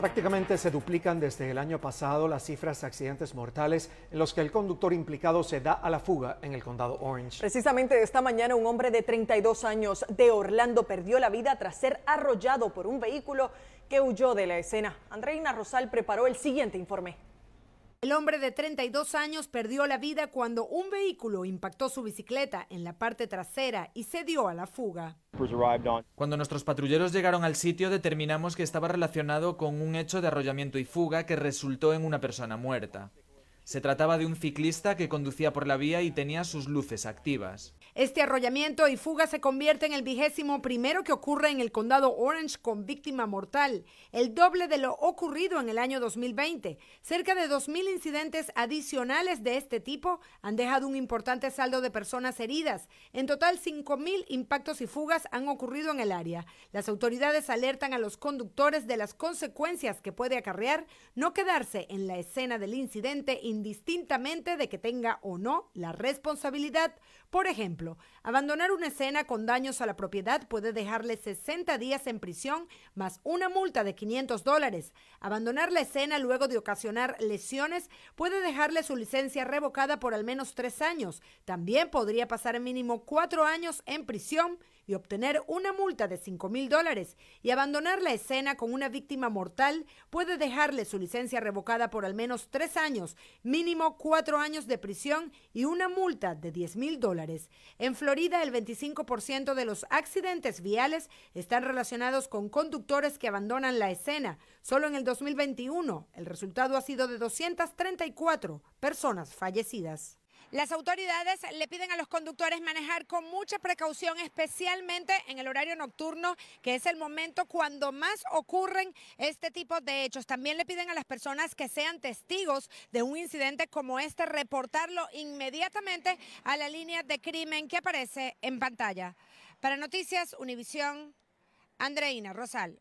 Prácticamente se duplican desde el año pasado las cifras de accidentes mortales en los que el conductor implicado se da a la fuga en el condado Orange. Precisamente esta mañana un hombre de 32 años de Orlando perdió la vida tras ser arrollado por un vehículo que huyó de la escena. Andreina Rosal preparó el siguiente informe. El hombre de 32 años perdió la vida cuando un vehículo impactó su bicicleta en la parte trasera y se dio a la fuga. Cuando nuestros patrulleros llegaron al sitio determinamos que estaba relacionado con un hecho de arrollamiento y fuga que resultó en una persona muerta. Se trataba de un ciclista que conducía por la vía y tenía sus luces activas. Este arrollamiento y fuga se convierte en el vigésimo primero que ocurre en el condado Orange con víctima mortal, el doble de lo ocurrido en el año 2020. Cerca de 2.000 incidentes adicionales de este tipo han dejado un importante saldo de personas heridas. En total, 5.000 impactos y fugas han ocurrido en el área. Las autoridades alertan a los conductores de las consecuencias que puede acarrear no quedarse en la escena del incidente indistintamente de que tenga o no la responsabilidad, por ejemplo, abandonar una escena con daños a la propiedad puede dejarle 60 días en prisión más una multa de 500 dólares. Abandonar la escena luego de ocasionar lesiones puede dejarle su licencia revocada por al menos tres años. También podría pasar mínimo cuatro años en prisión y obtener una multa de 5 mil dólares y abandonar la escena con una víctima mortal puede dejarle su licencia revocada por al menos tres años, mínimo cuatro años de prisión y una multa de 10 mil dólares. En Florida, el 25% de los accidentes viales están relacionados con conductores que abandonan la escena. Solo en el 2021, el resultado ha sido de 234 personas fallecidas. Las autoridades le piden a los conductores manejar con mucha precaución, especialmente en el horario nocturno, que es el momento cuando más ocurren este tipo de hechos. También le piden a las personas que sean testigos de un incidente como este reportarlo inmediatamente a la línea de crimen que aparece en pantalla. Para Noticias Univisión, Andreina Rosal.